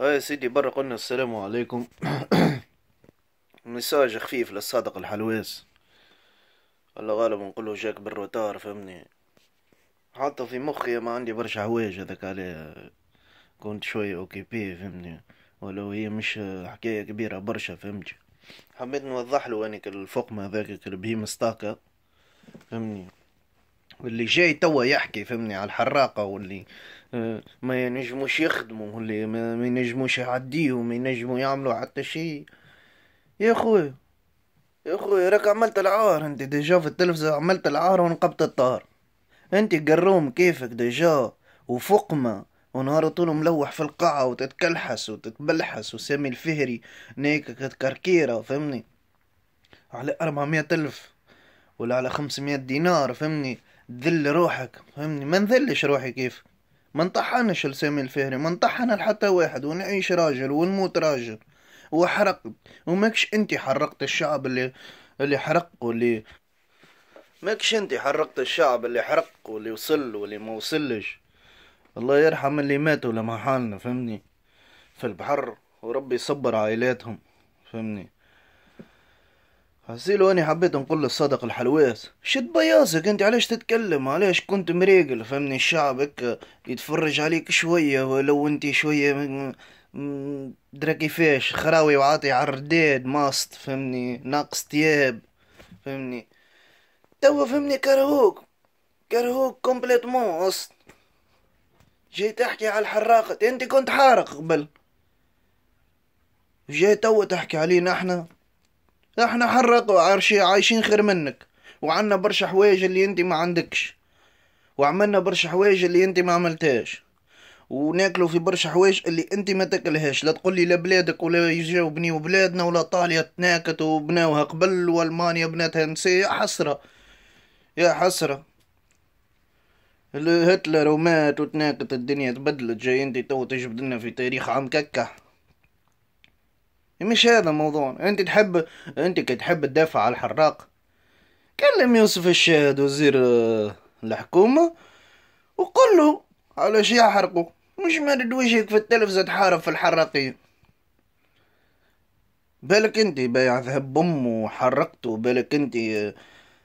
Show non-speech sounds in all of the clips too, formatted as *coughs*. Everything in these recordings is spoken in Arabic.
هاي آه يا سيدي برا قلنا السلام عليكم *coughs* مساج خفيف للصادق الحلويس الله غالب نقوله جاك بالروتار فهمني حتى في مخي ما عندي برشا حوايج هذاك على كنت شوية اوكيبي فهمني ولو هي مش حكاية كبيرة برشا فهمتي حبيت نوضح له اني الفقمة هذاك اللي بهي مستاكة فهمني واللي جاي توا يحكي فهمني على الحراقة واللي آه، ما ينجموش يخدموا واللي ما ينجموش يعديوا ما ينجموا يعملوا حتى شيء يا خويا يا خويا راك عملت العار انت ديجا في التلفزة عملت العار ونقبت الطار انت قروم كيفك ديجا وفقمة ونهار طول ملوح في القاعة وتتكلحس وتتبلحس وسامي الفهري نيكك تكركيرة فهمني على أربعمية ألف ولا على خمسمية دينار فهمني ذل روحك فهمني ما نذلش روحي كيف ما نطحنش لسامي الفهري ما نطحن لحتى واحد ونعيش راجل ونموت راجل وحرقت وماكش انت حرقت الشعب اللي اللي حرق واللي ماكش انت حرقت الشعب اللي حرق واللي وصل واللي ما وصلش الله يرحم اللي ماتوا لما حالنا فهمني في البحر وربي يصبر عائلاتهم فهمني هسيلو اني حبيت نقول للصادق الحلويس شد بياسك انت علاش تتكلم علاش كنت مريقل فهمني الشعب هكا يتفرج عليك شوية ولو انت شوية دري درا كيفاش خراوي وعاطي عالرداد ماست فهمني ناقص تياب فهمني توا فهمني كرهوك كرهوك كومبليتمون اصلا جاي تحكي على الحراقة انت كنت حارق قبل جاي توا تحكي علينا احنا احنا حرقوا وعرشي عايشين خير منك وعنا برشا حوايج اللي انت ما عندكش وعملنا برشا حوايج اللي انت ما عملتهاش وناكلوا في برشا حوايج اللي انت ما تاكلهاش لا تقول لي لا بلادك ولا بنيو بلادنا ولا طاليا تناكت وبناوها قبل والمانيا بناتها يا حسره يا حسره هتلر ومات وتناكت الدنيا تبدلت جاي انت تو تجبد لنا في تاريخ عم ككه مش هذا الموضوع انت تحب انت كتحب تدافع على الحراق كلم يوسف الشاهد وزير آه، الحكومة وقل له شي حرقه مش مارد وجهك في التلفزة تحارب في الحراقين بالك انت بايع ذهب امه وحرقته بالك انت آه،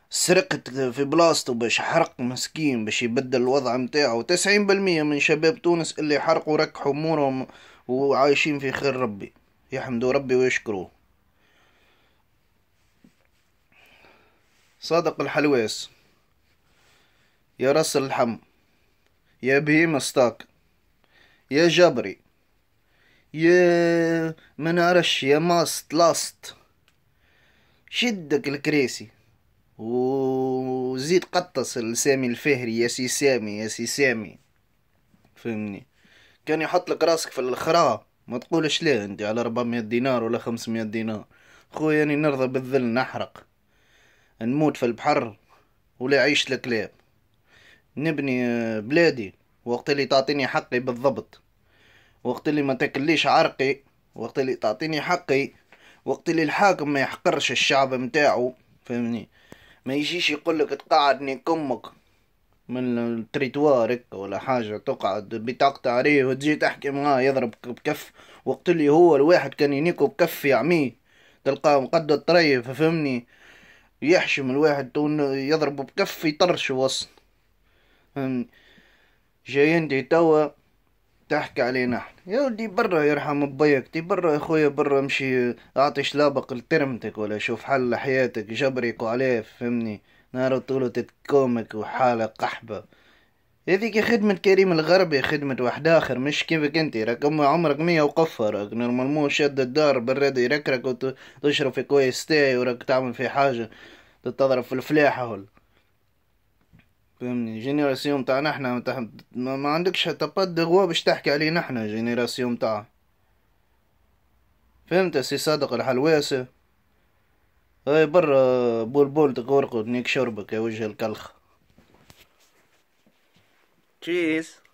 سرقت في بلاصتو باش حرق مسكين باش يبدل الوضع متاعو تسعين بالمية من شباب تونس اللي حرقوا ركحوا امورهم وعايشين في خير ربي يحمدوا ربي ويشكروه صادق الحلويس يا راس الحم يا بهيم ستاك يا جبري يا منارش يا ماست لاست شدك الكريسي وزيد قطص لسامي الفهري يا سي سامي يا سي سامي فهمني كان يحط لك راسك في الخراب ما تقولش ليه انت على 400 دينار ولا 500 دينار خويا يعني نرضى بالذل نحرق نموت في البحر ولا عيش الكلاب نبني بلادي وقت اللي تعطيني حقي بالضبط وقت اللي ما تاكليش عرقي وقت اللي تعطيني حقي وقت اللي الحاكم ما يحقرش الشعب متاعو فهمني ما يجيش يقولك تقعدني كمك من التريتوار ولا حاجة تقعد بطاقته عليه وتجي تحكي معاه يضرب بكف وقت اللي هو الواحد كان ينيكو بكف يعميه تلقاه مقد الطريف فهمني يحشم الواحد يضربه بكف يطرش وصل فهمني جاي انت توا تحكي علينا احنا يا ولدي برا يرحم بيك تي برا يا خويا برا مشي اعطي شلابك لترمتك ولا شوف حل حياتك جبرك وعليه فهمني نهار طولة تتكومك وحالة قحبة هذيك خدمة كريم الغربي خدمة واحد آخر مش كيفك انت راك أما عمرك مية وقفة راك نورمالمون شاد الدار براد يركرك وتشرب في كويس تاي وراك تعمل في حاجة تتضرب في الفلاحة ولا فهمني جينيراسيون تاع نحنا ما, ما عندكش حتى باد غوا باش تحكي عليه نحنا جينيراسيون تاع فهمت سي صادق الحلواسه هاي برا بولبول تغرقد نيك شربك يا وجه الكلخ تشيز